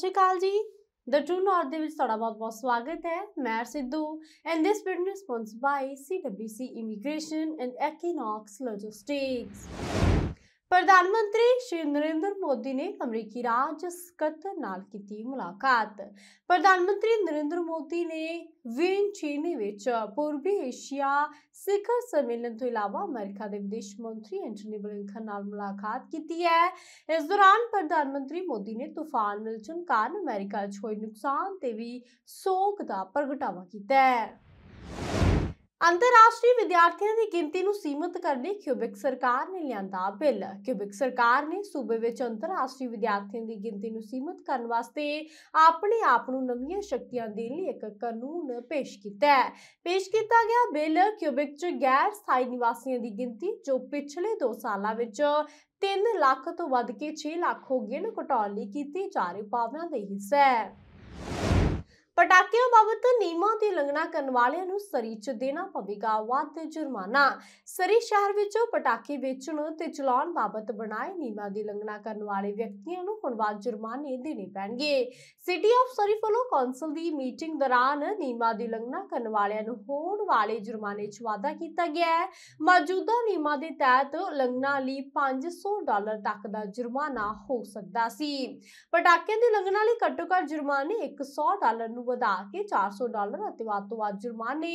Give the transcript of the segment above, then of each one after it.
ਸ਼੍ਰੀ ਅਕਾਲ ਜੀ ਦ to north ਦੇ ਵਿੱਚ ਤੁਹਾਡਾ ਬਹੁਤ-ਬਹੁਤ ਸਵਾਗਤ ਹੈ ਮੈਂ Sidhu and this video sponsored by CWC immigration and Equinox logistics ਪ੍ਰਧਾਨ ਮੰਤਰੀ ਸ਼੍ਰੀ ਨਰਿੰਦਰ ਮੋਦੀ ਨੇ ਅਮਰੀਕੀ ਰਾਜ ਸਕੱਤ ਨਾਲ ਕੀਤੀ ਮੁਲਾਕਾਤ ਪ੍ਰਧਾਨ ਮੰਤਰੀ ਨਰਿੰਦਰ ਮੋਦੀ ਨੇ ਵੀਨ ਚੀਨੀ ਵਿੱਚ ਪੂਰਬੀ ਏਸ਼ੀਆ ਸਿਖਰ ਸੰਮੇਲਨ ਤੋਂ ਇਲਾਵਾ ਅਮਰੀਕਾ ਦੇ ਵਿਦੇਸ਼ ਮੰਤਰੀ ਐਂਟਨੀ ਬਲਿੰਕਨ ਨਾਲ ਮੁਲਾਕਾਤ ਕੀਤੀ ਹੈ ਇਸ ਦੌਰਾਨ ਪ੍ਰਧਾਨ ਮੰਤਰੀ ਮੋਦੀ ਨੇ ਤੂਫਾਨ ਮਿਲਚਨ ਕਾਰਨ ਅਮਰੀਕਾ 'ਚ ਹੋਏ ਨੁਕਸਾਨ ਤੇ ਵੀ ਸੋਗ ਦਾ ਪ੍ਰਗਟਾਵਾ ਕੀਤਾ ਹੈ ਅੰਤਰਰਾਸ਼ਟਰੀ ਵਿਦਿਆਰਥੀਆਂ ਦੀ ਗਿਣਤੀ ਨੂੰ ਸੀਮਿਤ ਕਰਨ ਲਈ ਕਿਊਬਿਕ ਸਰਕਾਰ ਨੇ ਲਿਆਂਦਾ ਬਿੱਲ ਕਿਊਬਿਕ ਸਰਕਾਰ ਨੇ ਸੂਬੇ ਵਿੱਚ ਅੰਤਰਰਾਸ਼ਟਰੀ ਵਿਦਿਆਰਥੀਆਂ ਦੀ ਗਿਣਤੀ ਨੂੰ ਸੀਮਿਤ ਕਰਨ ਵਾਸਤੇ ਆਪਣੇ ਆਪ ਨੂੰ ਨਵੀਆਂ ਸ਼ਕਤੀਆਂ ਦੇਣ ਲਈ ਇੱਕ ਕਾਨੂੰਨ ਪੇਸ਼ ਕੀਤਾ ਹੈ ਪੇਸ਼ ਕੀਤਾ ਗਿਆ ਬਿੱਲ ਕਿਊਬਿਕ 'ਚ ਗੈਰ ਸਥਾਈ ਨਿਵਾਸੀਆਂ ਦੀ ਗਿਣਤੀ ਜੋ ਪਿਛਲੇ 2 ਸਾਲਾਂ ਵਿੱਚ 3 ਲੱਖ ਤੋਂ ਵੱਧ ਕੇ 6 ਲੱਖ ਹੋ ਗਈ ਨੂੰ ਘਟਾਉਣ ਲਈ ਕੀਤੀ ਜਾ ਰਹੀ ਪਾਵਨਾ ਦੇ ਹਿੱਸਾ ਹੈ ਪਟਾਕਿਆਂ ਬਾਬਤ ਨਿਯਮਾਂ ਦੀ ਉਲੰਘਣਾ ਕਰਨ ਵਾਲਿਆਂ ਨੂੰ ਸਰੀ ਚ ਦੇਣਾ ਪਵੇਗਾ ਵੱਧ ਜੁਰਮਾਨਾ ਸਰੀ ਸ਼ਹਿਰ ਵਿੱਚ ਪਟਾਕੇ ਵੇਚਣ ਤੇ ਚਲਾਉਣ ਬਾਬਤ ਬਣਾਏ ਨਿਯਮਾਂ ਦੀ ਉਲੰਘਣਾ ਕਰਨ ਵਾਲੇ ਵਿਅਕਤੀਆਂ ਨੂੰ ਹੁਣ ਵੱਧ ਜੁਰਮਾਨੇ ਦੇਣੇ ਪੈਣਗੇ ਸਿਟੀ ਆਫ ਸਰੀ ਕੌਂਸਲ ਦੀ ਮੀਟਿੰਗ ਦੌਰਾਨ ਨਿਯਮਾਂ ਦੀ ਉਲੰਘਣਾ ਕਰਨ ਵਾਲਿਆਂ ਨੂੰ ਹੋਣ ਵਾਲੇ ਜੁਰਮਾਨੇ 'ਚ ਵਾਧਾ ਕੀਤਾ ਗਿਆ ਹੈ ਮੌਜੂਦਾ ਨਿਯਮਾਂ ਦੇ ਤਹਿਤ ਉਲੰਘਣਾ ਲਈ 500 ਡਾਲਰ ਤੱਕ ਦਾ ਜੁਰਮਾਨਾ ਹੋ ਸਕਦਾ ਸੀ ਪਟਾਕਿਆਂ ਦੀ ਲੰਘਣਾ ਲਈ ਘੱਟੋ-ਘੱਟ ਜੁਰਮਾਨੇ 100 ਡਾਲਰ ਨੂੰ ਵਧਾ ਕੇ 400 ਡਾਲਰ ਅਤੇ ਵਾਦ ਤੋਂ ਵਾਦ ਜੁਰਮਾਨੇ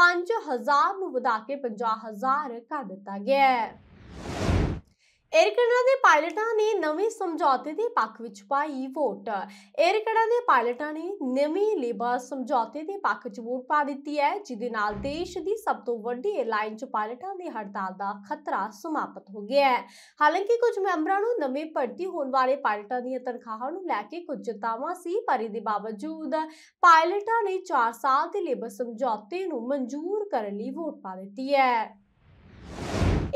5000 ਨੂੰ ਵਧਾ ਕੇ 50000 ਕਰ ਦਿੱਤਾ ਗਿਆ ਹੈ ਏਅਰ ਕੈਨੇਡਾ ਦੇ ਪਾਇਲਟਾਂ ਨੇ ਨਵੇਂ ਸਮਝੌਤੇ ਦੇ ਪੱਖ ਵਿੱਚ ਪਾਈ ਵੋਟ ਏਅਰ ਕੈਨੇਡਾ ਦੇ ਪਾਇਲਟਾਂ ਨੇ ਨਵੇਂ ਲੇਬਰ ਸਮਝੌਤੇ ਦੇ ਪੱਖ 'ਚ ਵੋਟ ਪਾ ਦਿੱਤੀ ਹੈ ਜਿਹਦੇ ਨਾਲ ਦੇਸ਼ ਦੀ ਸਭ ਤੋਂ ਵੱਡੀ ਏਅਰਲਾਈਨ 'ਚ ਪਾਇਲਟਾਂ ਦੀ ਹੜਤਾਲ ਦਾ ਖਤਰਾ ਸਮਾਪਤ ਹੋ ਗਿਆ ਹੈ ਹਾਲਾਂਕਿ ਕੁਝ ਮੈਂਬਰਾਂ ਨੂੰ ਨਵੇਂ ਭਰਤੀ ਹੋਣ ਵਾਲੇ ਪਾਇਲਟਾਂ ਦੀਆਂ ਤਨਖਾਹਾਂ ਨੂੰ ਲੈ ਕੇ ਕੁਝ ਚਿੰਤਾਵਾਂ ਸੀ ਪਰ ਇਹਦੇ ਬਾਵਜੂਦ ਪਾਇਲਟਾਂ ਨੇ 4 ਸਾਲ ਦੇ ਲੇਬਰ ਸਮਝੌਤੇ ਨੂੰ ਮਨਜ਼ੂਰ ਕਰਨ ਲਈ ਵੋਟ ਪਾ ਦਿੱਤੀ ਹੈ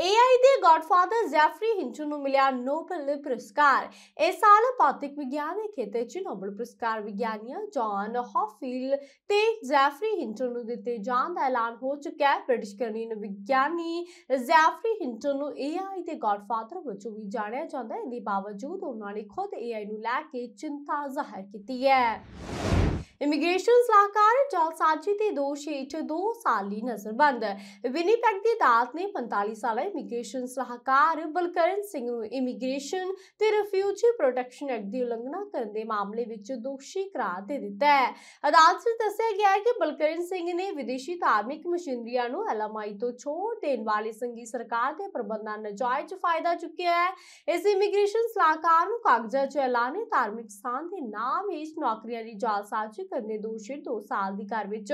ਏਆਈ ਦੇ ਗੋਡਫਾਦਰ ਜੈਫਰੀ ਹਿੰਚੂ ਨੂੰ ਮਿਲਿਆ ਨੋਬਲ ਪੁਰਸਕਾਰ ਇਸ ਸਾਲ ਭੌਤਿਕ ਵਿਗਿਆਨ ਦੇ ਖੇਤਰ 'ਚ ਨੋਬਲ ਪੁਰਸਕਾਰ ਵਿਗਿਆਨੀਆਂ ਜੌਨ ਹੌਫੀਲ ਤੇ ਜੈਫਰੀ ਹਿੰਚੂ ਨੂੰ ਦਿੱਤੇ ਜਾਣ ਦਾ ਐਲਾਨ ਹੋ ਚੁੱਕਿਆ ਹੈ ਬ੍ਰਿਟਿਸ਼ ਕਨੀਨ ਵਿਗਿਆਨੀ ਜੈਫਰੀ ਹਿੰਚੂ ਨੂੰ ਏਆਈ ਦੇ ਗੋਡਫਾਦਰ ਵਜੋਂ ਵੀ ਜਾਣਿਆ ਜਾਂਦਾ ਹੈ ਇਹਦੇ ਬਾਵਜੂਦ ਉਹਨਾਂ ਨੇ ਖੁਦ ਏਆਈ ਨੂੰ ਲੈ ਕੇ ਚਿੰਤਾ ਜ਼ਾਹਰ ਕੀਤੀ ਹੈ ਇਮੀਗ੍ਰੇਸ਼ਨ ਸਲਾਹਕਾਰ ਜਾਲਸਾਜੀ ਦੇ ਦੋਸ਼ ਹੇਠ 2 ਸਾਲ ਲਈ ਨਜ਼ਰਬੰਦ ਵਿਨੀਪੈਗ ਦੀ ਅਦਾਲਤ ਨੇ 45 ਸਾਲਾ ਇਮੀਗ੍ਰੇਸ਼ਨ ਸਲਾਹਕਾਰ ਬਲਕਰਨ ਸਿੰਘ ਨੂੰ ਇਮੀਗ੍ਰੇਸ਼ਨ ਤੇ ਰਿਫਿਊਜੀ ਪ੍ਰੋਟੈਕਸ਼ਨ ਐਕਟ ਦੀ ਉਲੰਘਣਾ ਕਰਨ ਦੇ ਮਾਮਲੇ ਵਿੱਚ ਦੋਸ਼ੀ ਕਰਾਰ ਦੇ ਦਿੱਤਾ ਹੈ ਅਦਾਲਤ ਵਿੱਚ ਦੱਸਿਆ ਗਿਆ ਹੈ ਕਿ ਬਲਕਰਨ ਸਿੰਘ ਨੇ ਵਿਦੇਸ਼ੀ ਧਾਰਮਿਕ ਮਸ਼ੀਨਰੀਆਂ ਨੂੰ ਐਲਐਮਆਈ ਤੋਂ ਛੋਟ ਦੇਣ ਵਾਲੀ ਸੰਗੀ ਸਰਕਾਰ ਦੇ ਪ੍ਰਬੰਧਾਂ ਨਜਾਇਜ਼ ਫਾਇਦਾ ਚੁੱਕਿਆ ਹੈ ਇਸ ਇਮੀਗ੍ਰੇਸ਼ਨ ਸਲਾਹਕਾਰ ਨੂੰ ਕਾਗਜ਼ਾਂ 'ਚ ਐਲਾਨੇ ਧਾਰਮਿਕ ਸਥਾਨ ਦੇ ਨਾਮ ਹੇਠ ਨੌਕਰੀਆਂ ਦੀ ਜਾਲਸਾਜ਼ੀ ਕਥਿਤ ਦੋਸ਼ੀ 2 ਸਾਲ ਦੀ ਘਰ ਵਿੱਚ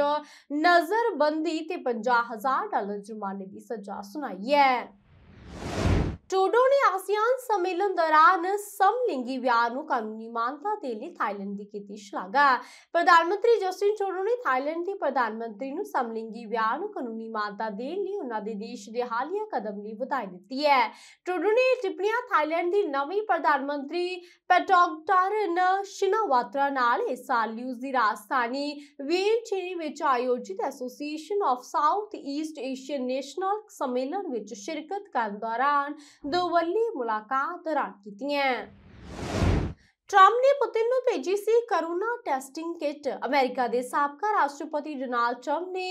ਨਜ਼ਰਬੰਦੀ ਤੇ 50000 ਡਾਲਰ ਜੁਰਮਾਨੇ ਦੀ ਸਜ਼ਾ ਸੁਣਾਈ ਹੈ ਟਰੂਡੋ ਨੇ ਆਸੀਆਨ ਸੰਮੇਲਨ ਦੌਰਾਨ ਸਮਲਿੰਗੀ ਵਿਆਹ ਨੂੰ ਕਾਨੂੰਨੀ ਮਾਨਤਾ ਦੇਣ ਲਈ ਥਾਈਲੈਂਡ ਦੀ ਕੀਤੀ ਸ਼ਲਾਘਾ ਪ੍ਰਧਾਨ ਮੰਤਰੀ ਜਸਟਿਨ ਟਰੂਡੋ ਨੇ ਥਾਈਲੈਂਡ ਦੇ ਪ੍ਰਧਾਨ ਮੰਤਰੀ ਨੂੰ ਸਮਲਿੰਗੀ ਵਿਆਹ ਨੂੰ ਕਾਨੂੰਨੀ ਮਾਨਤਾ ਦੇਣ ਲਈ ਉਹਨਾਂ ਦੇ ਦੇਸ਼ ਦੇ ਹਾਲੀਆ ਕਦਮ ਲਈ ਵਧਾਈ ਦਿੱਤੀ ਹੈ ਟਰੂਡੋ ਨੇ ਟਿੱਪਣੀਆਂ ਥਾਈਲੈਂਡ ਦੀ ਨਵੀਂ ਪ੍ਰਧਾਨ ਮੰਤਰੀ ਪੈਟੋਗਟਾਰਨ ਸ਼ਿਨਾਵਾਤਰਾ ਨਾਲ ਇਸ ਸਾਲ ਨਿਊਜ਼ ਦੀ ਰਾਜਧਾਨੀ ਵੀਨਚੇਨੀ ਵਿੱਚ ਆਯੋਜਿਤ association of south east Asian national ਸੰਮੇਲਨ ਵਿੱਚ ਸ਼ਿਰਕਤ ਕਰਨ ਦੌਰਾਨ ਵੱਲੀ ਮੁਲਾਕਾਤ ਦੌਰਾਨ ਕੀਤੀਆਂ ਟਰੰਪ ਨੇ ਪੁਤਿਨ ਨੂੰ ਭੇਜੀ ਸੀ ਕਰੋਨਾ ਟੈਸਟਿੰਗ ਕਿਟ ਅਮਰੀਕਾ ਦੇ ਸਾਬਕਾ ਰਾਸ਼ਟਰਪਤੀ ਡੋਨਾਲਡ ਟਰੰਪ ਨੇ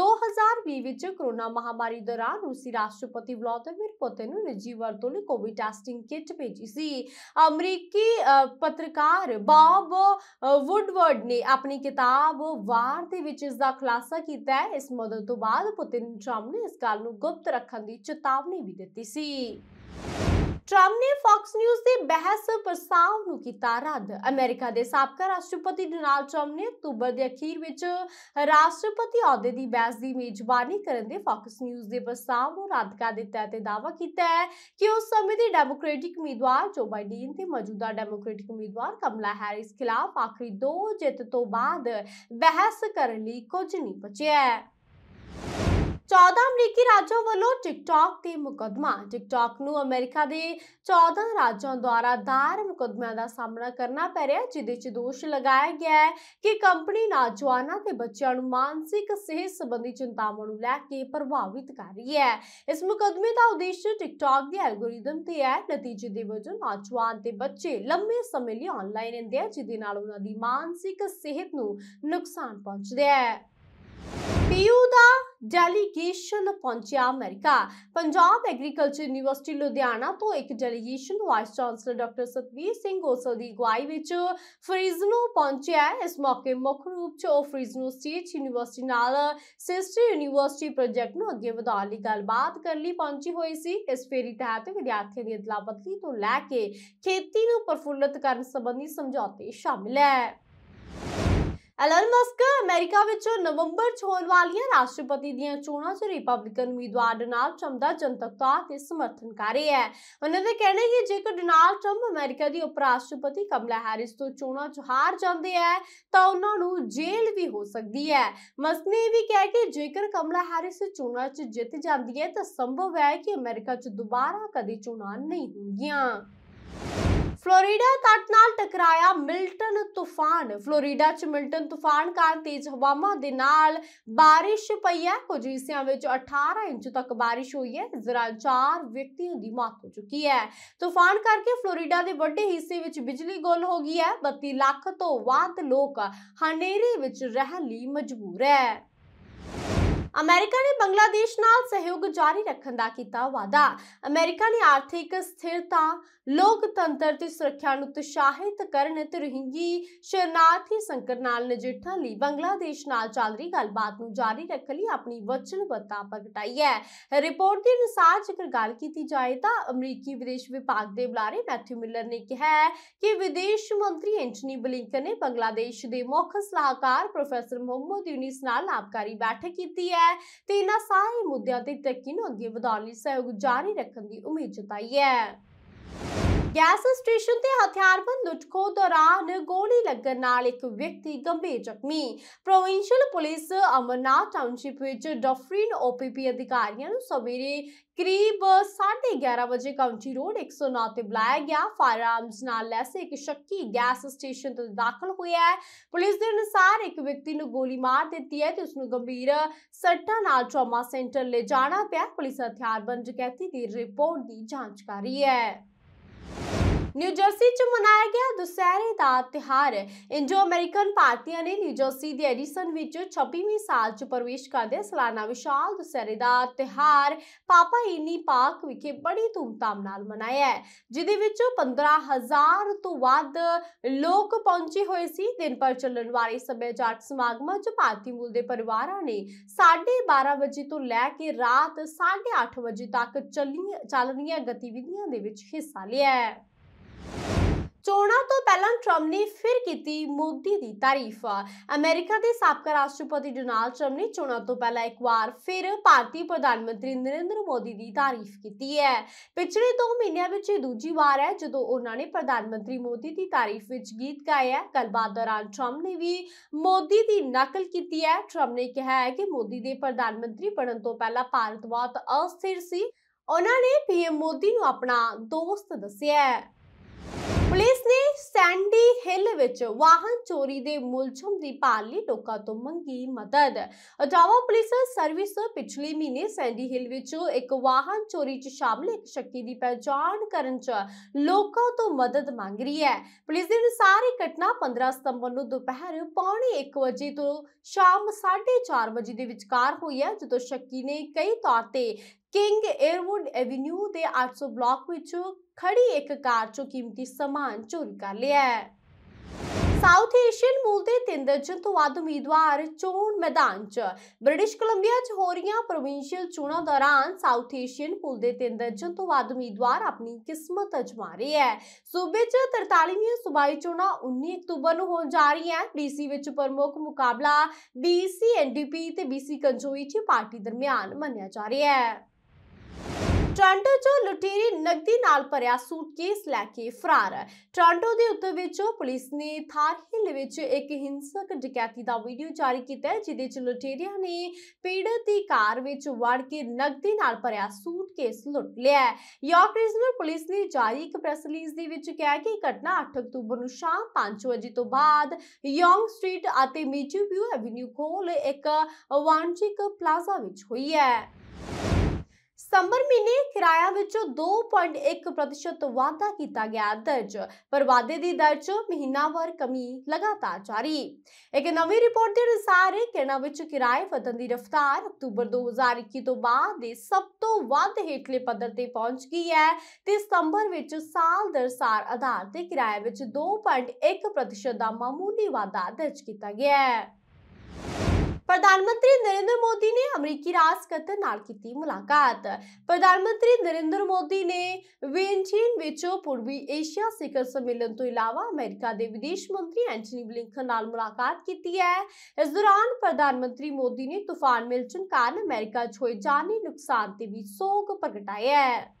2020 ਵਿੱਚ ਕਰੋਨਾ ਮਹਾਮਾਰੀ ਦੌਰਾਨ ਰੂਸੀ ਰਾਸ਼ਟਰਪਤੀ ਵਲਾਦੀਮੀਰ ਪੁਤਿਨ ਨੂੰ ਨਿੱਜੀ ਵਰਤੋਂ ਲਈ ਕੋਵਿਡ ਟੈਸਟਿੰਗ ਕਿਟ ਭੇਜੀ ਸੀ ਅਮਰੀਕੀ ਪੱਤਰਕਾਰ ਬੌਬ ਵੁੱਡਵਰਡ ਨੇ ਆਪਣੀ ਕਿਤਾਬ ਵਾਰ ਦੇ ਵਿੱਚ ਇਸ ਦਾ ਖੁਲਾਸਾ ਕੀਤਾ ਹੈ ਇਸ ਮਦਦ ਤੋਂ ਬਾਅਦ ਪੁਤਿਨ ਟਰੰਪ ਨੇ ਇਸ ਗੱਲ ਨੂੰ ਗੁਪਤ ਰੱਖਣ ਦੀ ਚੇਤਾਵਨੀ ਵੀ ਦਿੱਤੀ ਸੀ ਟਰੰਪ ਨੇ ਫਾਕਸ ਨਿਊਜ਼ ਦੇ ਬਹਿਸ ਪ੍ਰਸਤਾਵ ਨੂੰ ਕੀਤਾ ਰੱਦ ਅਮਰੀਕਾ ਦੇ ਸਾਬਕਾ ਰਾਸ਼ਟਰਪਤੀ ਡੋਨਾਲਡ ਟਰੰਪ ਨੇ ਅਕਤੂਬਰ ਦੇ ਅਖੀਰ ਵਿੱਚ ਰਾਸ਼ਟਰਪਤੀ ਅਹੁਦੇ ਦੀ ਬਹਿਸ ਦੀ ਮੇਜ਼ਬਾਨੀ ਕਰਨ ਦੇ ਫਾਕਸ ਨਿਊਜ਼ ਦੇ ਪ੍ਰਸਤਾਵ ਨੂੰ ਰੱਦ ਕਰ ਦਿੱਤਾ ਤੇ ਦਾਅਵਾ ਕੀਤਾ ਹੈ ਕਿ ਉਸ ਸਮੇਂ ਦੇ ਡੈਮੋਕ੍ਰੈਟਿਕ ਉਮੀਦਵਾਰ ਜੋ ਬਾਈਡਨ ਤੇ ਮੌਜੂਦਾ ਡੈਮੋਕ੍ਰੈਟਿਕ ਉਮੀਦਵਾਰ ਕਮਲਾ ਹੈਰਿਸ ਖਿਲਾਫ ਆਖਰੀ ਦੋ ਜਿੱਤ ਤੋਂ ਬਾਅਦ ਬਹਿਸ ਕਰਨ ਲਈ ਕੁਝ ਨਹੀਂ ਬਚਿਆ ਹੈ 14 ਅਮਰੀਕੀ ਰਾਜਾਂ ਵੱਲੋਂ ਟਿਕਟੌਕ ਤੇ ਮੁਕਦਮਾ ਟਿਕਟੌਕ ਨੂੰ ਅਮਰੀਕਾ ਦੇ 14 ਰਾਜਾਂ ਦੁਆਰਾ ਦਾਇਰ ਮੁਕਦਮਿਆਂ ਦਾ ਸਾਹਮਣਾ ਕਰਨਾ ਪੈ ਰਿਹਾ ਜਿਦੇ ਚ ਦੋਸ਼ ਲਗਾਇਆ ਗਿਆ ਹੈ ਕਿ ਕੰਪਨੀ ਨੌਜਵਾਨਾਂ ਤੇ ਬੱਚਿਆਂ ਨੂੰ ਮਾਨਸਿਕ ਸਿਹਤ ਸੰਬੰਧੀ ਚਿੰਤਾਵਾਂ ਨੂੰ ਲੈ ਕੇ ਪ੍ਰਭਾਵਿਤ ਕਰ ਰਹੀ ਹੈ ਇਸ ਮੁਕਦਮੇ ਦਾ ਉਦੇਸ਼ ਟਿਕਟੌਕ ਦੇ ਐਲਗੋਰਿਦਮ ਤੇ ਹੈ ਨਤੀਜੇ ਦੇ ਵਜੋਂ ਨੌਜਵਾਨ ਤੇ ਬੱਚੇ ਲੰਮੇ ਸਮੇਂ ਲਈ ਆਨਲਾਈਨ ਰਹਿੰਦੇ ਆ ਜਿਦੇ ਨਾਲ ਉਹਨਾਂ ਦੀ ਮਾਨਸਿਕ ਸਿਹਤ ਨੂੰ ਨੁਕਸਾਨ ਪਹੁੰਚਦਾ ਹੈ ਡੈਲੀਗੇਸ਼ਨ ਪਹੁੰਚਿਆ ਅਮਰੀਕਾ ਪੰਜਾਬ ਐਗਰੀਕਲਚਰ ਯੂਨੀਵਰਸਿਟੀ ਲੁਧਿਆਣਾ ਤੋਂ ਇੱਕ delegation vice chancellor doctor Satvir Singh Gosal ਦੀ ਗਵਾਈ ਵਿੱਚ ਫਰੀਜ਼ਨੋ ਪਹੁੰਚਿਆ ਇਸ ਮੌਕੇ ਮੁੱਖ ਰੂਪ 'ਚ ਉਹ ਫਰੀਜ਼ਨੋ ਸਟੇਟ ਯੂਨੀਵਰਸਿਟੀ ਨਾਲ ਸਿਸਟਰ ਯੂਨੀਵਰਸਿਟੀ ਪ੍ਰੋਜੈਕਟ ਨੂੰ ਅੱਗੇ ਵਧਾਉਣ ਲਈ ਗੱਲਬਾਤ ਕਰਨ ਲਈ ਪਹੁੰਚੀ ਹੋਈ ਸੀ ਇਸ ਫੇਰੀ ਤਹਿਤ ਵਿਦਿਆਰਥੀਆਂ ਦੀ ਅਦਲਾ ਬਦਲੀ ਤੋਂ ਲੈ ਕੇ ਖੇਤੀ ਨੂੰ ਪਰਫੁੱਲਤ ਕਰਨ ਸੰਬੰਧੀ ਸਮਝੌਤੇ ਸ਼ਾਮਿਲ ਹੈ ਐਲਨ ਮਸਕ ਅਮਰੀਕਾ ਵਿੱਚ ਨਵੰਬਰ 'ਚ ਹੋਣ ਵਾਲੀਆਂ ਰਾਸ਼ਟਰਪਤੀ ਦੀਆਂ ਚੋਣਾਂ 'ਚ ਰਿਪਬਲਿਕਨ ਉਮੀਦਵਾਰ ਡੋਨਾਲਡ ਟਰੰਪ ਦਾ ਜਨਤਕ ਤੌਰ ਤੇ ਸਮਰਥਨ ਕਰ ਰਿਹਾ ਹੈ ਉਹਨਾਂ ਦੇ ਕਹਿਣਾ ਹੈ ਕਿ ਜੇਕਰ ਡੋਨਾਲਡ ਟਰੰਪ ਅਮਰੀਕਾ ਦੀ ਉਪ ਰਾਸ਼ਟਰਪਤੀ ਕਮਲਾ ਹੈਰਿਸ ਤੋਂ ਚੋਣਾਂ 'ਚ ਹਾਰ ਜਾਂਦੇ ਹੈ ਤਾਂ ਉਹਨਾਂ ਨੂੰ ਜੇਲ੍ਹ ਵੀ ਹੋ ਸਕਦੀ ਹੈ ਮਸਕ ਨੇ ਵੀ ਕਿਹਾ ਕਿ ਜੇਕਰ ਕਮਲਾ ਹੈਰਿਸ ਚੋਣਾਂ 'ਚ ਜਿੱਤ ਜਾਂਦੀ ਹੈ ਤਾਂ ਸੰਭਵ ਹੈ ਕਿ ਅਮਰੀਕਾ 'ਚ ਦੁਬਾਰਾ ਕਦੇ ਚੋਣਾਂ ਨਹੀਂ ਹੋਣਗੀਆਂ ਫਲੋਰੀਡਾ ਤੱਟ ਨਾਲ ਟਕਰਾਇਆ ਮਿਲਟਨ ਤੂਫਾਨ ਫਲੋਰੀਡਾ 'ਚ ਮਿਲਟਨ ਤੂਫਾਨ ਕਾਰਨ ਤੇਜ਼ ਹਵਾਵਾਂ ਦੇ ਨਾਲ ਬਾਰਿਸ਼ ਪਈ ਹੈ ਕੁਝ ਹਿੱਸਿਆਂ ਵਿੱਚ 18 ਇੰਚ ਤੱਕ ਬਾਰਿਸ਼ ਹੋਈ ਹੈ ਜ਼ਰਾ ਚਾਰ ਵਿਅਕਤੀਆਂ ਦੀ ਮੌਤ ਹੋ ਚੁੱਕੀ ਹੈ ਤੂਫਾਨ ਕਰਕੇ ਫਲੋਰੀਡਾ ਦੇ ਵੱਡੇ ਹਿੱਸੇ ਵਿੱਚ ਬਿਜਲੀ ਗੁੱਲ ਹੋ ਗਈ ਹੈ 32 ਲੱਖ ਤੋਂ ਵੱਧ ਲੋਕ ਹਨੇਰੇ ਵਿੱਚ ਰਹਿਣ ਲਈ ਮਜਬੂਰ ਹੈ ਅਮਰੀਕਾ ਨੇ ਬੰਗਲਾਦੇਸ਼ ਨਾਲ ਸਹਿਯੋਗ ਜਾਰੀ ਰੱਖਣ ਦਾ ਕੀਤਾ ਵਾਅਦਾ ਅਮਰੀਕਾ ਨੇ ਆਰਥਿਕ ਸਥਿਰਤਾ ਲੋਕਤੰਤਰ ਤੇ ਸੁਰੱਖਿਆ ਨੂੰ ਉਤਸ਼ਾਹਿਤ ਕਰਨ ਤੇ ਰਹਿੰਗੀ ਸ਼ਰਨਾਰਥੀ ਸੰਕਟ ਨਾਲ ਨਜਿੱਠਣ ਲਈ ਬੰਗਲਾਦੇਸ਼ ਨਾਲ ਚੱਲ ਰਹੀ ਗੱਲਬਾਤ ਨੂੰ ਜਾਰੀ ਰੱਖਣ ਲਈ ਆਪਣੀ ਵਚਨਬੱਧਤਾ ਪ੍ਰਗਟਾਈ ਹੈ ਰਿਪੋਰਟ ਦੇ ਅਨੁਸਾਰ ਜੇਕਰ ਗੱਲ ਕੀਤੀ ਜਾਏ ਤਾਂ ਅਮਰੀਕੀ ਵਿਦੇਸ਼ ਵਿਭਾਗ ਦੇ ਬੁਲਾਰੇ ਮੈਥਿਊ ਮਿਲਰ ਨੇ ਕਿਹਾ ਕਿ ਵਿਦੇਸ਼ ਮੰਤਰੀ ਐਂਟਨੀ ਬਲਿੰਕਨ ਨੇ ਬੰਗਲਾਦੇਸ਼ ਦੇ ਮੁੱਖ ਸਲਾਹਕਾਰ ਪ੍ਰੋਫੈਸਰ ਮੁਹੰਮਦ ਯੂਨਿਸ ਨਾਲ ਲਾਭਕਾਰੀ ਬੈਠਕ ਕੀਤੀ ਹੈ ਹੈ ਤੇ ਇਹਨਾਂ ਸਾਰੇ ਮੁੱਦਿਆਂ ਤੇ ਤਰੱਕੀ ਨੂੰ ਅੱਗੇ ਵਧਾਉਣ ਲਈ ਸਹਿਯੋਗ ਜਾਰੀ ਰੱਖਣ ਦੀ ਉਮੀਦ ਜਤਾਈ ਹੈ ਗੈਸ ਸਟੇਸ਼ਨ ਤੇ ਹਥਿਆਰਬੰਦ ਲੁੱਟਖੋ ਦੌਰਾਨ ਗੋਲੀ ਲੱਗਣ ਨਾਲ ਇੱਕ ਵਿਅਕਤੀ ਗੰਭੀਰ ਜ਼ਖਮੀ ਪ੍ਰੋਵਿੰਸ਼ੀਅਲ ਪੁਲਿਸ ਅਮਰਨਾਥ ਟਾਊਨਸ਼ਿਪ ਵਿੱਚ ਡਫਰੀਨ ਓਪੀਪੀ ਅਧਿਕਾਰੀਆਂ ਨੂੰ ਸਵੇਰੇ ਕਰੀਬ 11:30 ਵਜੇ ਕਾਉਂਟੀ ਰੋਡ 109 ਤੇ ਬੁਲਾਇਆ ਗਿਆ ਫਾਇਰ ਆਰਮਸ ਨਾਲ ਲੈਸ ਇੱਕ ਸ਼ੱਕੀ ਗੈਸ ਸਟੇਸ਼ਨ ਤੋਂ ਦਾਖਲ ਹੋਇਆ ਹੈ ਪੁਲਿਸ ਦੇ ਅਨੁਸਾਰ ਇੱਕ ਵਿਅਕਤੀ ਨੂੰ ਗੋਲੀ ਮਾਰ ਦਿੱਤੀ ਹੈ ਤੇ ਉਸ ਨੂੰ ਗੰਭੀਰ ਸੱਟਾਂ ਨਾਲ ਟਰਾਮਾ ਸੈਂਟਰ ਲੈ ਜਾਣਾ ਪਿਆ ਪੁਲਿਸ ਹਥਿਆਰਬੰਦ ਜਕੈਤੀ ਦੀ ਰਿਪੋਰਟ ਦੀ ਜਾਂਚ ਕਰ ਰਹੀ ਹੈ ਨਿਊਜਰਸੀ 'ਚ ਮਨਾਇਆ ਗਿਆ ਦੁਸਹਿਰੇ ਦਾ ਤਿਹਾਰ ਇੰਜੋ ਅਮਰੀਕਨ ਭਾਰਤੀਆਂ ਨੇ ਨਿਊਜਰਸੀ ਦੇ ਐਡੀਸਨ ਵਿੱਚ 26ਵੇਂ ਸਾਲ 'ਚ ਪ੍ਰਵੇਸ਼ ਕਰਦੇ ਸਾਲਾਨਾ ਵਿਸ਼ਾਲ ਦੁਸਹਿਰੇ ਦਾ ਤਿਹਾਰ ਪਾਪਾ ਇਨੀ ਪਾਰਕ ਵਿਖੇ ਬੜੀ ਧੂਮਧਾਮ ਨਾਲ ਮਨਾਇਆ ਜਿਦੇ ਵਿੱਚ 15000 ਤੋਂ ਵੱਧ ਲੋਕ ਪਹੁੰਚੇ ਹੋਏ ਸੀ ਦਿਨ ਪਰ ਚੱਲਣ ਵਾਲੇ ਸੱਭਿਆਚਾਰਕ ਸਮਾਗਮਾਂ 'ਚ ਭਾਰਤੀ ਮੂਲ ਦੇ ਪਰਿਵਾਰਾਂ ਨੇ 12:30 ਵਜੇ ਤੋਂ ਲੈ ਕੇ ਰਾਤ 8:30 ਵਜੇ ਤੱਕ ਚੱਲਣੀਆਂ ਗਤੀਵਿਧੀਆਂ ਦੇ ਵਿੱਚ ਹਿੱਸਾ ਲਿਆ ਚੋਣਾਂ ਤੋਂ ਪਹਿਲਾਂ ਟਰੰਪ ਨੇ ਫਿਰ ਕੀਤੀ ਮੋਦੀ ਦੀ ਤਾਰੀਫ ਅਮਰੀਕਾ ਦੇ ਸਾਬਕਾ ਰਾਸ਼ਟਰਪਤੀ ਡੋਨਾਲਡ ਟਰੰਪ ਨੇ ਚੋਣਾਂ ਤੋਂ ਪਹਿਲਾਂ ਇੱਕ ਵਾਰ ਫਿਰ ਭਾਰਤੀ ਪ੍ਰਧਾਨ ਮੰਤਰੀ ਨਰਿੰਦਰ ਮੋਦੀ ਦੀ ਤਾਰੀਫ ਕੀਤੀ ਹੈ ਪਿਛਲੇ 2 ਮਹੀਨਿਆਂ ਵਿੱਚ ਇਹ ਦੂਜੀ ਵਾਰ ਹੈ ਜਦੋਂ ਉਹਨਾਂ ਨੇ ਪ੍ਰਧਾਨ ਮੰਤਰੀ ਮੋਦੀ ਦੀ ਤਾਰੀਫ ਵਿੱਚ ਗੀਤ ਗਾਇਆ ਗੱਲਬਾਤ ਦੌਰਾਨ ਟਰੰਪ ਨੇ ਵੀ ਮੋਦੀ ਦੀ ਨਕਲ ਕੀਤੀ ਹੈ ਟਰੰਪ ਨੇ ਕਿਹਾ ਹੈ ਕਿ ਮੋਦੀ ਦੇ ਪ੍ਰਧਾਨ ਮੰਤਰੀ ਬਣਨ ਤੋਂ ਪਹਿਲਾਂ ਭਾਰਤ ਬਹੁਤ ਅਸਥਿਰ ਸੀ ਉਹਨਾਂ ਨੇ ਪੀਐਮ ਮੋਦੀ ਨੂੰ ਆਪਣਾ ਦੋਸਤ ਦੱਸਿਆ ਪੁਲਿਸ ਨੇ ਸੈਂਡੀ ਹਿੱਲ ਵਿੱਚ ਵਾਹਨ ਚੋਰੀ ਦੇ ਮੁਲਜ਼ਮ ਦੀ ਪਾਲੀ ਲਈ ਲੋਕਾਂ ਤੋਂ ਮੰਗੀ ਮਦਦ ਅਟਾਵਾ ਪੁਲਿਸ ਸਰਵਿਸ ਪਿਛਲੇ ਮਹੀਨੇ ਸੈਂਡੀ ਹਿੱਲ ਵਿੱਚ ਇੱਕ ਵਾਹਨ ਚੋਰੀ 'ਚ ਸ਼ਾਮਲ ਇੱਕ ਸ਼ੱਕੀ ਦੀ ਪਛਾਣ ਕਰਨ 'ਚ ਲੋਕਾਂ ਤੋਂ ਮਦਦ ਮੰਗ ਰਹੀ ਹੈ ਪੁਲਿਸ ਦੇ ਅਨੁਸਾਰ ਇਹ ਘਟਨਾ 15 ਸਤੰਬਰ ਨੂੰ ਦੁਪਹਿਰ 1:30 ਵਜੇ ਤੋਂ ਸ਼ਾਮ 4:30 ਵਜੇ ਦੇ ਵਿਚਕਾਰ ਹੋਈ ਹੈ ਜਦੋਂ ਸ਼ੱਕੀ ਨੇ ਕਈ ਤੌਰ ਤੇ ਕਿੰਗ 에ਅਰਵੁੱਡ ਐਵੈਨਿਊ ਦੇ 800 ਬਲਾਕ ਵਿੱਚ ਖੜੀ ਇੱਕ ਕਾਰ ਚੋਂ ਕੀਮਤੀ ਸਮਾਨ ਚੋਰੀ ਕਰ ਲਿਆ ਹੈ ਸਾਊਥ ਏਸ਼ੀਅਨ ਮੂਲ ਦੇ ਤਿੰਨ ਦਰਜਨ ਤੋਂ ਵੱਧ ਉਮੀਦਵਾਰ ਚੋਣ ਮੈਦਾਨ 'ਚ ਬ੍ਰਿਟਿਸ਼ ਕੋਲੰਬੀਆ 'ਚ ਹੋ ਰਹੀਆਂ ਪ੍ਰੋਵਿੰਸ਼ੀਅਲ ਚੋਣਾਂ ਦੌਰਾਨ ਸਾਊਥ ਏਸ਼ੀਅਨ ਮੂਲ ਦੇ ਤਿੰਨ ਦਰਜਨ ਤੋਂ ਵੱਧ ਉਮੀਦਵਾਰ ਆਪਣੀ ਕਿਸਮਤ ਅਜਮਾ ਰਹੇ ਹੈ ਸੂਬੇ 'ਚ 43ਵੀਂ ਸੂਬਾਈ ਚੋਣਾਂ 19 ਅਕਤੂਬਰ ਨੂੰ ਹੋਣ ਜਾ ਰਹੀਆਂ ਡੀਸੀ ਵਿੱਚ ਪ੍ਰਮੁੱਖ ਮੁਕਾਬਲਾ ਬੀਸੀ ਐਨਡੀਪੀ ਤੇ ਬੀਸੀ 'ਚ ਪਾਰਟੀ ਦਰਮਿਆਨ ਮੰਨਿਆ ਜਾ ਰਿਹਾ ਹੈ ਟ੍ਰਾਂਟੋ ਚੋਂ ਲੁਟੇਰੀ ਨਕਦੀ ਨਾਲ ਭਰਿਆ ਸੂਟਕੇਸ ਲੈ ਕੇ ਫਰਾਰ ਹੈ ਦੇ ਉੱਤਰ ਵਿੱਚੋਂ ਪੁਲਿਸ ਨੇ ਥਾਰ ਹਿੱਲ ਵਿੱਚ ਇੱਕ ਹਿੰਸਕ ਡਕੈਤੀ ਦਾ ਵੀਡੀਓ ਜਾਰੀ ਕੀਤਾ ਹੈ ਜਿਦੇ ਚ ਲੁਟੇਰੀਆਂ ਨੇ ਪੀੜਤ ਦੀ ਕਾਰ ਵਿੱਚ ਵੜ ਕੇ ਨਕਦੀ ਨਾਲ ਭਰਿਆ ਸੂਟਕੇਸ ਲੁੱਟ ਲਿਆ ਹੈ ਯਾਰਕ ਰੀਜਨਲ ਪੁਲਿਸ ਨੇ ਜਾਰੀ ਇੱਕ ਪ੍ਰੈਸ ਰਿਲੀਜ਼ ਦੇ ਵਿੱਚ ਕਿਹਾ ਕਿ ਘਟਨਾ 8 ਅਕਤੂਬਰ ਨੂੰ ਸ਼ਾਮ 5 ਵਜੇ ਤੋਂ ਬਾਅਦ ਯੋਂਗ ਸਟਰੀਟ ਅਤੇ ਮੀਚੂ ਵਿਊ ਐਵਨਿਊ ਕੋਲ ਇੱਕ ਵਾਂਚਿਕ ਪਲਾਜ਼ਾ ਵਿੱਚ ਹੋਈ ਹੈ ਸਤੰਬਰ ਮਹੀਨੇ ਕਿਰਾਇਆ ਵਿੱਚ 2.1% ਵਾਧਾ ਕੀਤਾ ਗਿਆ ਦਰਜ ਪਰ ਵਾਧੇ ਦੀ ਦਰ 'ਚ ਮਹੀਨਾਵਾਰ ਕਮੀ ਲਗਾਤਾਰ ਜਾਰੀ ਇੱਕ ਨਵੀਂ ਰਿਪੋਰਟ ਦੇ ਅਨੁਸਾਰ ਕਿਰਾਇਆ ਵਿੱਚ ਕਿਰਾਏ ਵਧਣ ਦੀ ਰਫ਼ਤਾਰ ਅਕਤੂਬਰ 2021 ਤੋਂ ਬਾਅਦ ਦੇ ਸਭ ਤੋਂ ਵੱਧ ਹੇਠਲੇ ਪੱਧਰ ਤੇ ਪਹੁੰਚ ਗਈ ਹੈ ਤੇ ਸਤੰਬਰ ਵਿੱਚ ਸਾਲ ਦਰ ਸਾਲ ਆਧਾਰ ਤੇ ਕਿਰਾਏ ਵਿੱਚ 2.1% ਦਾ ਮਾਮੂਲੀ ਵਾਧਾ ਦਰਜ ਕੀਤਾ ਗਿਆ ਹੈ ਪ੍ਰਧਾਨ ਮੰਤਰੀ ਨਰਿੰਦਰ ਮੋਦੀ ਨੇ ਅਮਰੀਕੀ ਰਾਸ਼ਟਰਪਤੀ ਨਾਲ ਕੀਤੀ ਮੁਲਾਕਾਤ ਪ੍ਰਧਾਨ ਮੰਤਰੀ ਨਰਿੰਦਰ ਮੋਦੀ ਨੇ ਵੇਨਚੀਨ ਵਿੱਚੋਂ ਪੂਰਬੀ ਏਸ਼ੀਆ ਸਿਖਰ ਸੰਮੇਲਨ ਤੋਂ ਇਲਾਵਾ ਅਮਰੀਕਾ ਦੇ ਵਿਦੇਸ਼ ਮੰਤਰੀ ਐਂਟਨੀ ਬਲਿੰਕਨ ਨਾਲ ਮੁਲਾਕਾਤ ਕੀਤੀ ਹੈ ਇਸ ਦੌਰਾਨ ਪ੍ਰਧਾਨ ਮੰਤਰੀ ਮੋਦੀ ਨੇ ਤੂਫਾਨ ਮਿਲਚਨ ਕਾਰਨ ਅਮਰੀਕਾ 'ਚ ਹੋਏ ਜਾਨੀ ਨੁਕਸਾਨ ਤੇ ਵੀ ਸੋਗ ਪ੍ਰਗਟਾਇਆ ਹੈ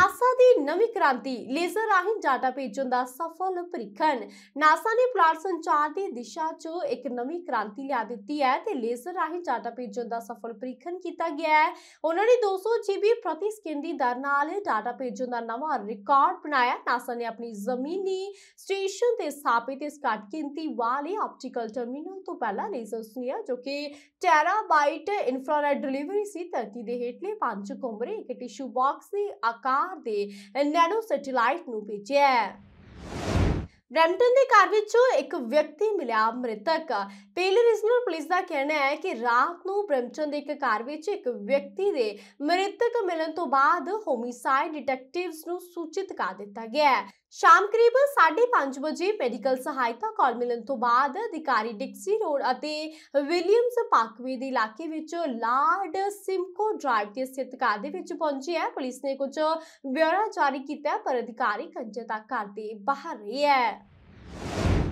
ਨਾਸਾ ਦੀ ਨਵੀਂ ਕ੍ਰਾਂਤੀ ਲੇਜ਼ਰ ਰਾਹੀਂ ਡਾਟਾ ਭੇਜਣ ਦਾ ਸਫਲ ਪ੍ਰੀਖਣ ਨਾਸਾ ਨੇ ਪੁਲਾੜ ਸੰਚਾਰ ਦੀ ਦਿਸ਼ਾ 'ਚ ਇੱਕ ਨਵੀਂ ਕ੍ਰਾਂਤੀ ਲਿਆ ਦਿੱਤੀ ਹੈ ਤੇ ਲੇਜ਼ਰ ਰਾਹੀਂ ਡਾਟਾ ਭੇਜਣ ਦਾ ਸਫਲ ਪ੍ਰੀਖਣ ਕੀਤਾ ਗਿਆ ਹੈ ਉਹਨਾਂ ਨੇ 200 GB ਪ੍ਰਤੀ ਸਕਿੰਟ ਦੀ ਦਰ ਨਾਲ ਡਾਟਾ ਭੇਜਣ ਦਾ ਨਵਾਂ ਰਿਕਾਰਡ ਬਣਾਇਆ ਨਾਸਾ ਨੇ ਆਪਣੀ ਜ਼ਮੀਨੀ ਸਟੇਸ਼ਨ ਤੇ ਸਥਾਪਿਤ ਇਸ ਘੱਟ ਗਿਣਤੀ ਵਾਲੇ ਆਪਟੀਕਲ ਟਰਮੀਨਲ ਤੋਂ ਪਹਿਲਾ ਲੇਜ਼ਰ ਸੁਨਿਆ ਜੋ ਕਿ ਟੈਰਾਬਾਈਟ ਇਨਫਰਾਰੈਡ ਡਿਲੀਵਰੀ ਸੀ ਧਰਤੀ ਦੇ ਹੇਠਲੇ ਪੰਜ ਕਮਰੇ ਇੱਕ ਟਿਸ਼ੂ ਬਾਕਸ ਦੇ ਆਕਾਰ ਸੰਸਾਰ ਦੇ ਨੈਨੋ ਸੈਟੇਲਾਈਟ ਨੂੰ ਭੇਜਿਆ ਹੈ ਬ੍ਰੈਂਟਨ ਦੇ ਘਰ ਵਿੱਚੋਂ ਇੱਕ ਵਿਅਕਤੀ ਮਿਲਿਆ ਮ੍ਰਿਤਕ ਪੇਲੇ ਰੀਜਨਲ ਪੁਲਿਸ ਦਾ ਕਹਿਣਾ ਹੈ ਕਿ ਰਾਤ ਨੂੰ ਬ੍ਰੈਂਟਨ ਦੇ ਇੱਕ ਘਰ ਵਿੱਚ ਇੱਕ ਵਿਅਕਤੀ ਦੇ ਮ੍ਰਿਤਕ ਮਿਲਣ ਤੋਂ ਬਾਅਦ ਹੋਮਿਸਾਈਡ ਡਿਟੈਕਟਿਵਸ ਨੂੰ ਸੂਚਿਤ ਕਰ ਦਿੱਤਾ ਗਿਆ ਹੈ ਸ਼ਾਮ ਕਰੀਬ 5:30 ਵਜੇ ਮੈਡੀਕਲ ਸਹਾਇਤਾ ਕਾਲ ਮਿਲਣ ਤੋਂ ਬਾਅਦ ਅਧਿਕਾਰੀ ਡਿਕਸੀ ਰੋਡ ਅਤੇ ਵਿਲੀਅਮਸ ਪਾਰਕਵੇ ਦੇ ਇਲਾਕੇ ਵਿੱਚ ਲਾਰਡ ਸਿਮਕੋ ਡਰਾਈਵ ਤੇ ਸਥਿਤ ਘਰ ਦੇ ਵਿੱਚ ਪਹੁੰਚੀ ਹੈ ਪੁਲਿਸ ਨੇ ਕੁਝ ਬਿਆਨਾ ਜਾਰੀ ਕੀਤਾ ਪਰ ਅਧਿਕਾਰੀ ਕੰਜਤਾ ਕਰਦੇ ਘਰ ਦੇ ਬਾਹਰ ਰਹੀ ਹੈ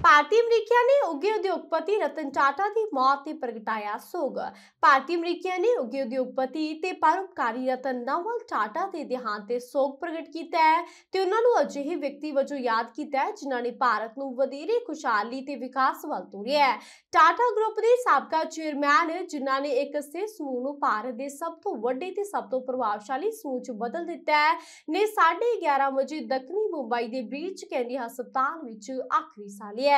ਭਾਰਤੀ ਅਮਰੀਕੀਆਂ ਨੇ ਉੱਗੇ ਉਦਯੋਗਪਤੀ ਰਤਨ ਟਾਟਾ ਦੀ ਮੌਤ ਤੇ ਪ੍ਰਗਟਾਇਆ ਸੋਗ ਭਾਰਤੀ ਅਮਰੀਕੀਆਂ ਨੇ ਉੱਗੇ ਉਦਯੋਗਪਤੀ ਤੇ ਪਰਉਪਕਾਰੀ ਰਤਨ ਨਵਲ ਟਾਟਾ ਦੇ ਦੇਹਾਂਤ ਤੇ ਸੋਗ ਪ੍ਰਗਟ ਕੀਤਾ ਹੈ ਤੇ ਉਹਨਾਂ ਨੂੰ ਅਜਿਹੇ ਵਿਅਕਤੀ ਵਜੋਂ ਯਾਦ ਕੀਤਾ ਹੈ ਜਿਨ੍ਹਾਂ ਨੇ ਭਾਰਤ ਨੂੰ ਵਧੇਰੇ ਖੁਸ਼ਹਾਲੀ ਤੇ ਵਿਕਾਸ ਵੱਲ ਤੋਰਿਆ ਹੈ ਟਾਟਾ ਗਰੁੱਪ ਦੇ ਸਾਬਕਾ ਚੇਅਰਮੈਨ ਜਿਨ੍ਹਾਂ ਨੇ ਇੱਕ ਸੇ ਸਮੂਹ ਨੂੰ ਭਾਰਤ ਦੇ ਸਭ ਤੋਂ ਵੱਡੇ ਤੇ ਸਭ ਤੋਂ ਪ੍ਰਭਾਵਸ਼ਾਲੀ ਸਮੂਹ 'ਚ ਬਦਲ ਦਿੱਤਾ ਹੈ ਨੇ 11:30 ਵਜੇ ਦੱਖਣੀ ਮੁੰਬਈ ਦੇ ਬ੍ਰੀਚ ਕੈਂਡੀ ਹਸਪਤਾਲ ਵਿੱਚ ਆਖਰੀ ਸਾਹ ਲਿਆ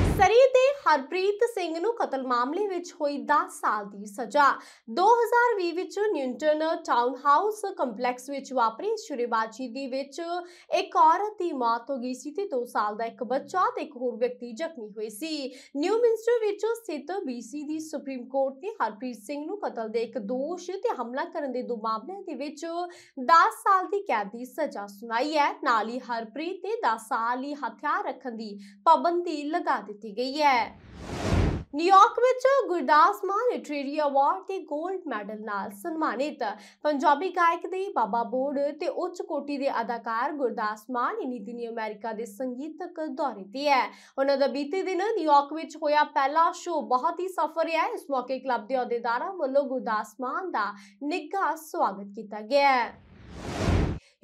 ਸਰੀ ਦੇ ਹਰਪ੍ਰੀਤ ਸਿੰਘ ਨੂੰ ਕਤਲ ਮਾਮਲੇ ਵਿੱਚ ਹੋਈ 10 ਸਾਲ ਦੀ ਸਜ਼ਾ 2020 ਵਿੱਚ ਨਿਊਟਨ ਟਾਊਨ ਹਾਊਸ ਕੰਪਲੈਕਸ ਵਿੱਚ ਵਾਪਰੀ ਸ਼ੁਰੂਆਤੀ ਦੀ ਵਿੱਚ ਇੱਕ ਔਰਤ ਦੀ ਮੌਤ ਹੋ ਗਈ ਸੀ ਤੇ 2 ਸਾਲ ਦਾ ਇੱਕ ਬੱਚਾ ਤੇ ਇੱਕ ਹੋਰ ਵਿਅਕਤੀ ਜ਼ਖਮੀ ਹੋਏ ਸੀ ਨਿਊ ਮਿੰਸਟਰ ਵਿੱਚ ਸਥਿਤ ਬੀਸੀ ਦੀ ਸੁਪਰੀਮ ਕੋਰਟ ਨੇ ਹਰਪ੍ਰੀਤ ਸਿੰਘ ਨੂੰ ਕਤਲ ਦੇ ਇੱਕ ਦੋਸ਼ ਤੇ ਹਮਲਾ ਕਰਨ ਦੇ ਦੋ ਮਾਮਲਿਆਂ ਦੇ ਵਿੱਚ 10 ਸਾਲ ਦੀ ਕੈਦ ਦੀ ਸਜ਼ਾ ਸੁਣਾਈ ਹੈ ਨਾਲ ਹੀ ਹਰਪ੍ਰੀਤ ਤੇ 10 ਸਾਲ ਲਈ ਹਥਿਆਰ ਰੱਖਣ ਦੀ ਪਾਬੰਦੀ ਲਗਾ ਦਿੱਤੀ ਦਿੱਤੀ ਗਈ ਹੈ ਨਿਊਯਾਰਕ ਵਿੱਚ ਗੁਰਦਾਸ ਮਾਨ ਲਿਟਰੇਰੀ ਅਵਾਰਡ ਤੇ 골ਡ ਮੈਡਲ ਨਾਲ ਸਨਮਾਨਿਤ ਪੰਜਾਬੀ ਗਾਇਕ ਦੇ ਬਾਬਾ ਬੋੜ ਤੇ ਉੱਚ ਕੋਟੀ ਦੇ ਅਦਾਕਾਰ ਗੁਰਦਾਸ ਮਾਨ ਇਨੀ ਦਿਨੀ ਅਮਰੀਕਾ ਦੇ ਸੰਗੀਤਕ ਦੌਰੇ ਤੇ ਹੈ ਉਹਨਾਂ ਦਾ ਬੀਤੇ ਦਿਨ ਨਿਊਯਾਰਕ ਵਿੱਚ ਹੋਇਆ ਪਹਿਲਾ ਸ਼ੋਅ ਬਹੁਤ ਹੀ ਸਫਲ ਰਿਹਾ ਇਸ ਮੌਕੇ ਕਲੱਬ ਦੇ ਅਹੁਦੇਦਾਰਾਂ ਵੱਲੋਂ ਗੁਰਦਾਸ ਮਾਨ ਦਾ ਨਿੱਘਾ ਸਵਾਗਤ ਕੀਤਾ ਗਿਆ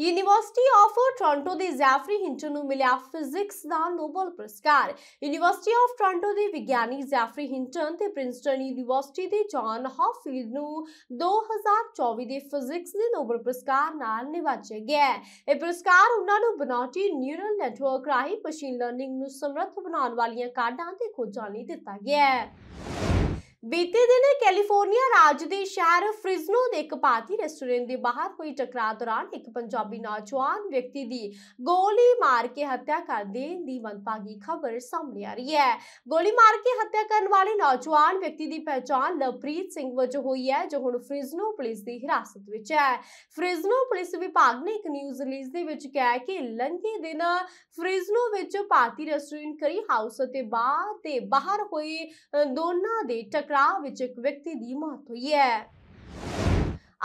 ਯੂਨੀਵਰਸਿਟੀ ਆਫ ਟੋਰਾਂਟੋ ਦੇ ਜ਼ੈਫਰੀ ਹਿੰਟਨ ਨੂੰ ਮਿਲਿਆ ਫਿਜ਼ਿਕਸ ਦਾ ਨੋਬਲ ਪੁਰਸਕਾਰ ਯੂਨੀਵਰਸਿਟੀ ਆਫ ਟੋਰਾਂਟੋ ਦੇ ਵਿਗਿਆਨੀ ਜ਼ੈਫਰੀ ਹਿੰਟਨ ਤੇ ਪ੍ਰਿੰਸਟਨ ਯੂਨੀਵਰਸਿਟੀ ਦੇ ਜੌਨ ਹਾਫੀਲਡ ਨੂੰ 2024 ਦੇ ਫਿਜ਼ਿਕਸ ਦੇ ਨੋਬਲ ਪੁਰਸਕਾਰ ਨਾਲ ਨਿਵਾਜਿਆ ਗਿਆ ਇਹ ਪੁਰਸਕਾਰ ਉਹਨਾਂ ਨੂੰ ਬਨਾਉਟੀ ਨਿਊਰਲ ਨੈਟਵਰਕ ਰਾਹੀਂ ਮਸ਼ੀਨ ਲਰਨਿੰਗ ਨੂੰ ਸਮਰੱਥ ਬਣਾਉਣ ਵਾਲੀਆਂ ਕਾਢਾਂ ਤੇ ਖੋਜਾਂ ਲਈ ਦਿੱਤਾ ਗਿਆ ਹੈ ਬੀਤੇ ਦਿਨ ਕੈਲੀਫੋਰਨੀਆ ਰਾਜ ਦੇ ਸ਼ਹਿਰ ਫ੍ਰਿਜ਼ਨੋ ਦੇ ਇੱਕ ਪਾਰਟੀ ਰੈਸਟੋਰੈਂਟ ਦੇ ਬਾਹਰ ਹੋਈ ਟਕਰਾਅ ਦੌਰਾਨ ਇੱਕ ਪੰਜਾਬੀ ਨੌਜਵਾਨ ਵਿਅਕਤੀ ਦੀ ਗੋਲੀ ਮਾਰ ਕੇ ਹੱਤਿਆ ਕਰ ਦੇਣ ਦੀ ਵੰਪਾਗੀ ਖਬਰ ਸਾਹਮਣੇ ਆ ਰਹੀ ਹੈ ਗੋਲੀ ਮਾਰ ਕੇ ਹੱਤਿਆ ਕਰਨ ਵਾਲੇ ਨੌਜਵਾਨ ਵਿਅਕਤੀ ਦੀ ਪਛਾਣ ਲਵਪ੍ਰੀਤ ਸਿੰਘ ਵਜੋਂ ਹੋਈ ਹੈ ਜੋ ਹੁਣ ਫ੍ਰਿਜ਼ਨੋ ਪੁਲਿਸ ਦੀ ਹਿਰਾਸਤ ਵਿੱਚ ਹੈ ਫ੍ਰਿਜ਼ਨੋ ਪੁਲਿਸ ਵਿਭਾਗ ਨੇ ਇੱਕ ਨਿਊਜ਼ ਰਿਲੀਜ਼ ਦੇ ਵਿੱਚ ਕਿਹਾ ਕਿ ਲੰਘੇ ਦਿਨ ਫ੍ਰਿਜ਼ਨੋ ਵਿੱਚ ਪਾਰਟੀ ਰੈਸਟੋਰੈਂਟ ਕਰੀ ਹਾਊਸ ਅਤੇ ਬਾਹਰ ਹੋਈ ਦੋਨਾਂ ਦੇ ਟਕ ਟਕਰਾਅ ਵਿੱਚ ਇੱਕ ਵਿਅਕਤੀ ਦੀ ਮੌਤ ਹੋਈ ਹੈ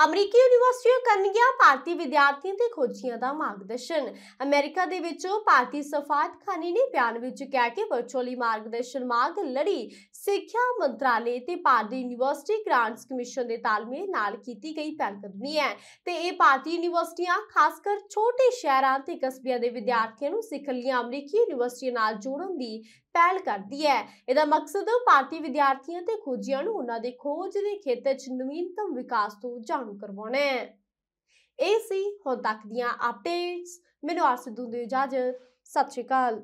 ਅਮਰੀਕੀ ਯੂਨੀਵਰਸਿਟੀਆਂ ਕਰਨਗੀਆਂ ਭਾਰਤੀ ਵਿਦਿਆਰਥੀਆਂ ਤੇ ਖੋਜੀਆਂ ਦਾ ਮਾਰਗਦਰਸ਼ਨ ਅਮਰੀਕਾ ਦੇ ਵਿੱਚ ਭਾਰਤੀ ਸਫਾਰਤਖਾਨੇ ਨੇ ਬਿਆਨ ਵਿੱਚ ਕਿਹਾ ਕਿ ਵਰਚੁਅਲੀ ਮਾਰਗਦਰਸ਼ਨ ਮਾਰਗ ਲੜੀ ਸਿੱਖਿਆ ਮੰਤਰਾਲੇ ਤੇ ਭਾਰਤੀ ਯੂਨੀਵਰਸਿਟੀ ਗ੍ਰਾਂਟਸ ਕਮਿਸ਼ਨ ਦੇ ਤਾਲਮੇਲ ਨਾਲ ਕੀਤੀ ਗਈ ਪਹਿਲਕਦਮੀ ਹੈ ਤੇ ਇਹ ਭਾਰਤੀ ਯੂਨੀਵਰਸਿਟੀਆਂ ਖਾਸ ਕਰ ਛੋਟੇ ਸ਼ਹਿਰਾਂ ਤੇ ਕਸਬਿਆਂ ਦੇ ਵਿਦਿਆਰਥੀਆਂ ਨੂੰ ਸਿੱਖਣ ਲਈ ਅਮਰੀਕੀ ਯੂਨੀਵਰਸਿਟੀਆਂ ਨਾਲ ਜੋੜਨ ਦੀ ਪਹਿਲ ਕਰਦੀ ਹੈ ਇਹਦਾ ਮਕਸਦ ਭਾਰਤੀ ਵਿਦਿਆਰਥੀਆਂ ਤੇ ਖੋਜੀਆਂ ਨੂੰ ਉਹਨਾਂ ਦੇ ਖੋਜ ਦੇ ਖੇਤਰ 'ਚ ਨਵੀਨਤਮ ਵਿਕਾਸ ਤੋਂ ਜਾਣੂ ਕਰਵਾਉਣਾ ਹੈ ਇਹ ਸੀ ਹੁਣ ਤੱਕ ਦੀਆਂ ਅਪਡੇਟਸ ਮੈਨੂੰ ਆਸ ਦੂੰਦੇ ਇਜਾਜ਼ਤ ਸਤਿ ਸ਼੍ਰੀ ਅਕਾਲ